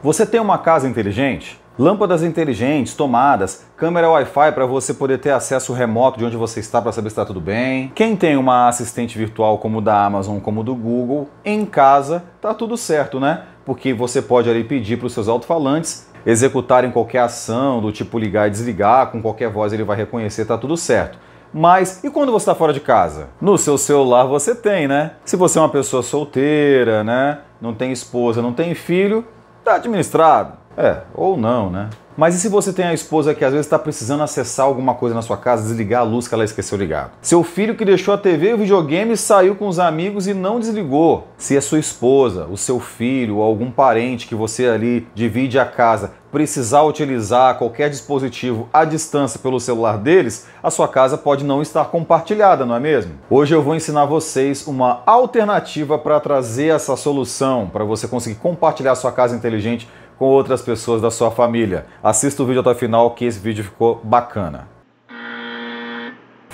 Você tem uma casa inteligente? Lâmpadas inteligentes, tomadas, câmera Wi-Fi para você poder ter acesso remoto de onde você está para saber se está tudo bem. Quem tem uma assistente virtual como da Amazon, como do Google, em casa tá tudo certo, né? Porque você pode ali pedir para os seus alto-falantes executarem qualquer ação, do tipo ligar e desligar, com qualquer voz ele vai reconhecer, tá tudo certo. Mas e quando você está fora de casa? No seu celular você tem, né? Se você é uma pessoa solteira, né? Não tem esposa, não tem filho, Está administrado. É, ou não, né? Mas e se você tem a esposa que às vezes está precisando acessar alguma coisa na sua casa, desligar a luz que ela esqueceu ligado? Seu filho que deixou a TV e o videogame saiu com os amigos e não desligou. Se a sua esposa, o seu filho ou algum parente que você ali divide a casa precisar utilizar qualquer dispositivo à distância pelo celular deles, a sua casa pode não estar compartilhada, não é mesmo? Hoje eu vou ensinar vocês uma alternativa para trazer essa solução para você conseguir compartilhar a sua casa inteligente com outras pessoas da sua família. Assista o vídeo até o final que esse vídeo ficou bacana.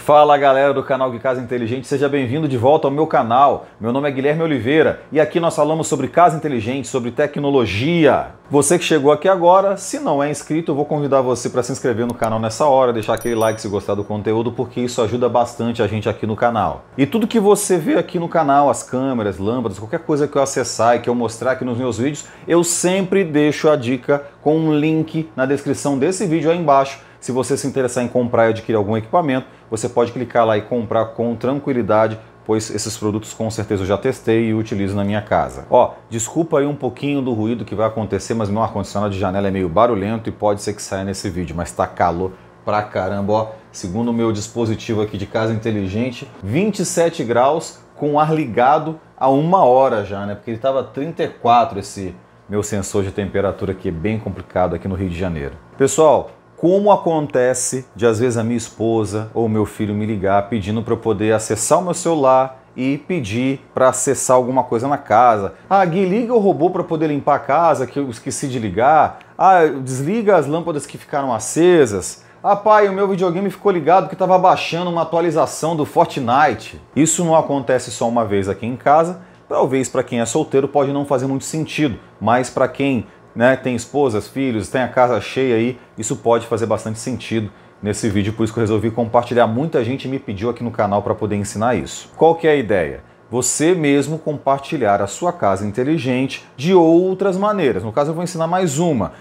Fala galera do canal de Casa Inteligente, seja bem-vindo de volta ao meu canal. Meu nome é Guilherme Oliveira e aqui nós falamos sobre casa inteligente, sobre tecnologia. Você que chegou aqui agora, se não é inscrito, eu vou convidar você para se inscrever no canal nessa hora, deixar aquele like se gostar do conteúdo, porque isso ajuda bastante a gente aqui no canal. E tudo que você vê aqui no canal, as câmeras, lâmpadas, qualquer coisa que eu acessar e que eu mostrar aqui nos meus vídeos, eu sempre deixo a dica com um link na descrição desse vídeo aí embaixo, se você se interessar em comprar e adquirir algum equipamento você pode clicar lá e comprar com tranquilidade pois esses produtos com certeza eu já testei e utilizo na minha casa. Ó, desculpa aí um pouquinho do ruído que vai acontecer, mas meu ar-condicionado de janela é meio barulhento e pode ser que saia nesse vídeo, mas tá calor pra caramba, ó. Segundo o meu dispositivo aqui de casa inteligente, 27 graus com ar ligado a uma hora já, né? Porque ele tava 34 esse meu sensor de temperatura aqui, é bem complicado aqui no Rio de Janeiro. Pessoal, como acontece de às vezes a minha esposa ou meu filho me ligar pedindo para eu poder acessar o meu celular e pedir para acessar alguma coisa na casa. Ah, Gui, liga o robô para poder limpar a casa que eu esqueci de ligar. Ah, desliga as lâmpadas que ficaram acesas. Ah, pai, o meu videogame ficou ligado que estava baixando uma atualização do Fortnite. Isso não acontece só uma vez aqui em casa. Talvez para quem é solteiro pode não fazer muito sentido, mas para quem né, tem esposas, filhos, tem a casa cheia aí, isso pode fazer bastante sentido nesse vídeo, por isso que eu resolvi compartilhar. Muita gente me pediu aqui no canal para poder ensinar isso. Qual que é a ideia? Você mesmo compartilhar a sua casa inteligente de outras maneiras. No caso, eu vou ensinar mais uma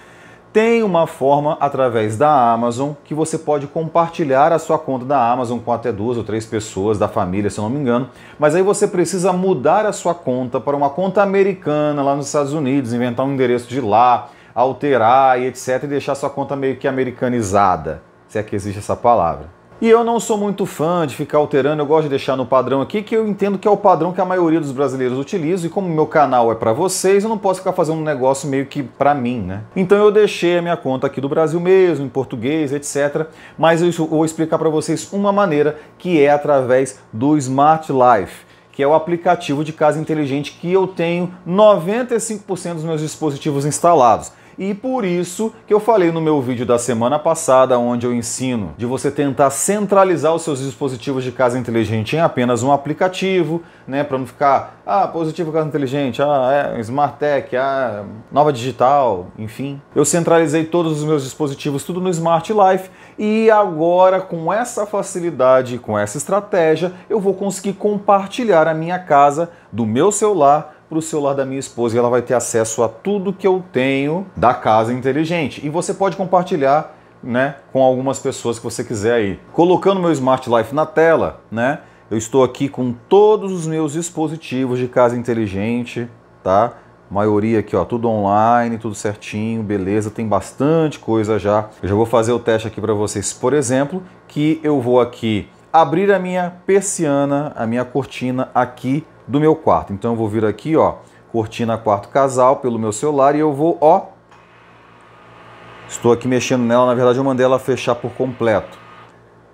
tem uma forma através da Amazon que você pode compartilhar a sua conta da Amazon com até duas ou três pessoas da família, se eu não me engano. Mas aí você precisa mudar a sua conta para uma conta americana lá nos Estados Unidos, inventar um endereço de lá, alterar e etc, e deixar sua conta meio que americanizada, se é que existe essa palavra. E eu não sou muito fã de ficar alterando, eu gosto de deixar no padrão aqui, que eu entendo que é o padrão que a maioria dos brasileiros utiliza, e como meu canal é para vocês, eu não posso ficar fazendo um negócio meio que para mim, né? Então eu deixei a minha conta aqui do Brasil mesmo, em português, etc. Mas eu vou explicar para vocês uma maneira que é através do Smart Life que é o aplicativo de casa inteligente que eu tenho 95% dos meus dispositivos instalados. E por isso que eu falei no meu vídeo da semana passada, onde eu ensino de você tentar centralizar os seus dispositivos de casa inteligente em apenas um aplicativo, né, para não ficar ah, positivo casa inteligente, ah, é, smart tech, ah, nova digital, enfim. Eu centralizei todos os meus dispositivos tudo no Smart Life e agora com essa facilidade, com essa estratégia, eu vou conseguir compartilhar a minha casa do meu celular para o celular da minha esposa e ela vai ter acesso a tudo que eu tenho da casa inteligente. E você pode compartilhar né, com algumas pessoas que você quiser aí. Colocando meu Smart Life na tela, né, eu estou aqui com todos os meus dispositivos de casa inteligente, tá? maioria aqui, ó, tudo online, tudo certinho, beleza, tem bastante coisa já. Eu já vou fazer o teste aqui para vocês, por exemplo, que eu vou aqui abrir a minha persiana, a minha cortina aqui do meu quarto. Então eu vou vir aqui, ó, cortina quarto casal pelo meu celular e eu vou, ó, estou aqui mexendo nela, na verdade eu mandei ela fechar por completo.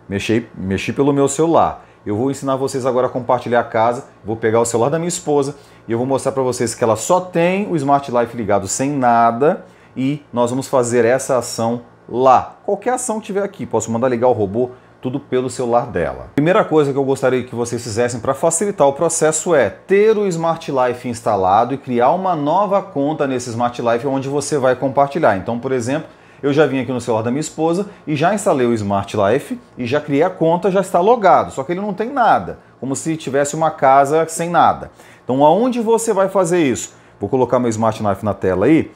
Mexi, mexi pelo meu celular. Eu vou ensinar vocês agora a compartilhar a casa, vou pegar o celular da minha esposa e eu vou mostrar para vocês que ela só tem o Smart Life ligado sem nada e nós vamos fazer essa ação lá. Qualquer ação que tiver aqui, posso mandar ligar o robô, tudo pelo celular dela. Primeira coisa que eu gostaria que vocês fizessem para facilitar o processo é ter o Smart Life instalado e criar uma nova conta nesse Smart Life onde você vai compartilhar. Então, por exemplo, eu já vim aqui no celular da minha esposa e já instalei o Smart Life e já criei a conta, já está logado, só que ele não tem nada, como se tivesse uma casa sem nada. Então, aonde você vai fazer isso? Vou colocar meu Smart Life na tela aí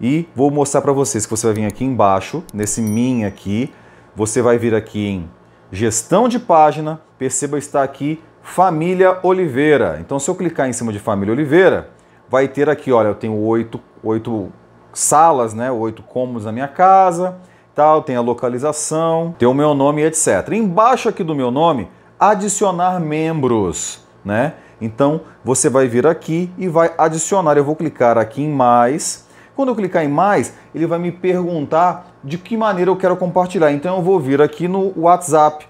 e vou mostrar para vocês que você vai vir aqui embaixo, nesse min aqui, você vai vir aqui em gestão de página, perceba está aqui Família Oliveira. Então, se eu clicar em cima de Família Oliveira, vai ter aqui, olha, eu tenho oito, oito salas, né, oito cômodos na minha casa, tal, tem a localização, tem o meu nome, etc. Embaixo aqui do meu nome, adicionar membros, né? Então, você vai vir aqui e vai adicionar, eu vou clicar aqui em mais, quando eu clicar em mais, ele vai me perguntar de que maneira eu quero compartilhar. Então eu vou vir aqui no WhatsApp.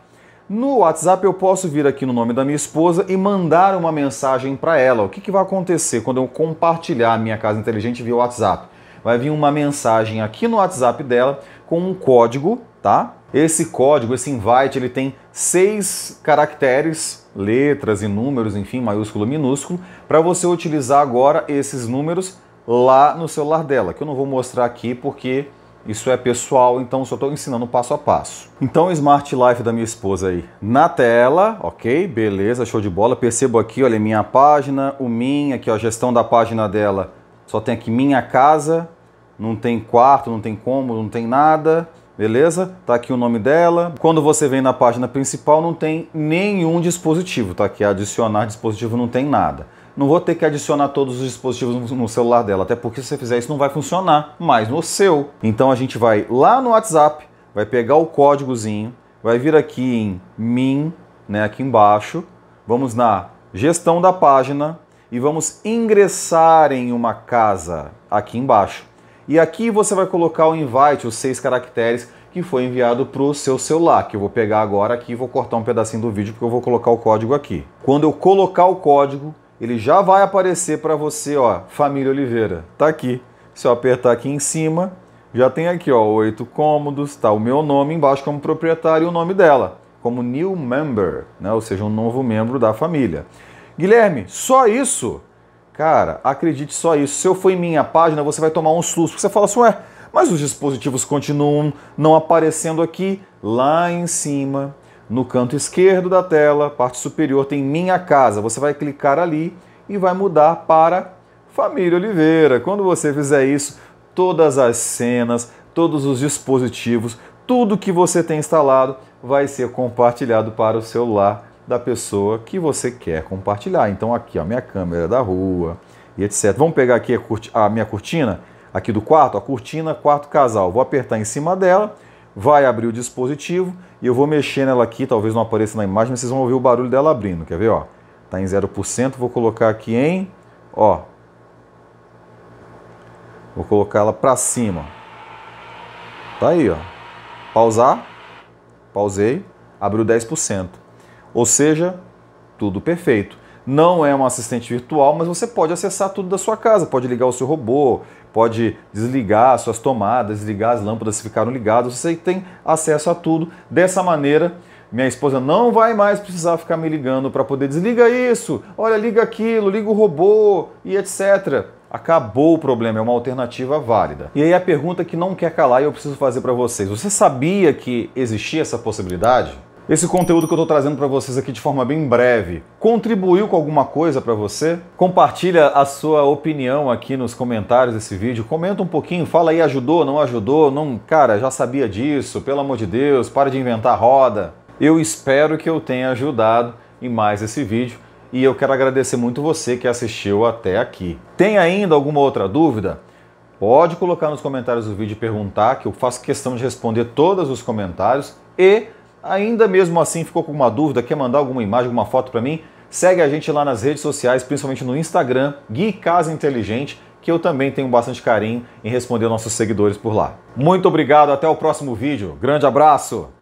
No WhatsApp eu posso vir aqui no nome da minha esposa e mandar uma mensagem para ela. O que, que vai acontecer quando eu compartilhar a minha casa inteligente via WhatsApp? Vai vir uma mensagem aqui no WhatsApp dela com um código, tá? Esse código, esse invite, ele tem seis caracteres, letras e números, enfim, maiúsculo, minúsculo, para você utilizar agora esses números lá no celular dela, que eu não vou mostrar aqui porque isso é pessoal, então só estou ensinando passo a passo. Então, Smart Life da minha esposa aí na tela, ok, beleza, show de bola. Percebo aqui, olha, minha página, o minha, aqui, ó, a gestão da página dela. Só tem aqui minha casa, não tem quarto, não tem cômodo, não tem nada, beleza? Tá aqui o nome dela. Quando você vem na página principal, não tem nenhum dispositivo, tá aqui, é adicionar dispositivo não tem nada. Não vou ter que adicionar todos os dispositivos no celular dela, até porque se você fizer isso não vai funcionar, mas no seu. Então a gente vai lá no WhatsApp, vai pegar o códigozinho, vai vir aqui em Min, né, aqui embaixo, vamos na gestão da página e vamos ingressar em uma casa aqui embaixo. E aqui você vai colocar o invite, os seis caracteres que foi enviado para o seu celular, que eu vou pegar agora aqui e vou cortar um pedacinho do vídeo porque eu vou colocar o código aqui. Quando eu colocar o código, ele já vai aparecer para você, ó, Família Oliveira. Tá aqui. Se eu apertar aqui em cima, já tem aqui, ó, oito cômodos, tá o meu nome embaixo como proprietário e o nome dela, como new member, né? Ou seja, um novo membro da família. Guilherme, só isso? Cara, acredite só isso. Se eu for em minha página, você vai tomar um susto, porque você fala assim, ué, mas os dispositivos continuam não aparecendo aqui lá em cima no canto esquerdo da tela, parte superior, tem Minha Casa. Você vai clicar ali e vai mudar para Família Oliveira. Quando você fizer isso, todas as cenas, todos os dispositivos, tudo que você tem instalado vai ser compartilhado para o celular da pessoa que você quer compartilhar. Então aqui, a minha câmera da rua e etc. Vamos pegar aqui a, a minha cortina, aqui do quarto, a cortina quarto casal. Vou apertar em cima dela vai abrir o dispositivo e eu vou mexer nela aqui, talvez não apareça na imagem, mas vocês vão ouvir o barulho dela abrindo, quer ver? Ó, tá em 0%, vou colocar aqui em, ó, vou colocar ela para cima, tá aí, ó, pausar, pausei, abriu 10%, ou seja, tudo perfeito não é um assistente virtual, mas você pode acessar tudo da sua casa, pode ligar o seu robô, pode desligar suas tomadas, desligar as lâmpadas se ficaram ligadas, você tem acesso a tudo. Dessa maneira, minha esposa não vai mais precisar ficar me ligando para poder desliga isso, olha, liga aquilo, liga o robô e etc. Acabou o problema, é uma alternativa válida. E aí a pergunta que não quer calar e eu preciso fazer para vocês. Você sabia que existia essa possibilidade? Esse conteúdo que eu estou trazendo para vocês aqui de forma bem breve contribuiu com alguma coisa para você? Compartilha a sua opinião aqui nos comentários desse vídeo. Comenta um pouquinho, fala aí ajudou, não ajudou, não, cara, já sabia disso, pelo amor de Deus, para de inventar roda. Eu espero que eu tenha ajudado em mais esse vídeo e eu quero agradecer muito você que assistiu até aqui. Tem ainda alguma outra dúvida? Pode colocar nos comentários do vídeo e perguntar, que eu faço questão de responder todos os comentários e ainda mesmo assim ficou com uma dúvida, quer mandar alguma imagem, alguma foto para mim, segue a gente lá nas redes sociais, principalmente no Instagram, Gui Casa Inteligente, que eu também tenho bastante carinho em responder nossos seguidores por lá. Muito obrigado, até o próximo vídeo. Grande abraço!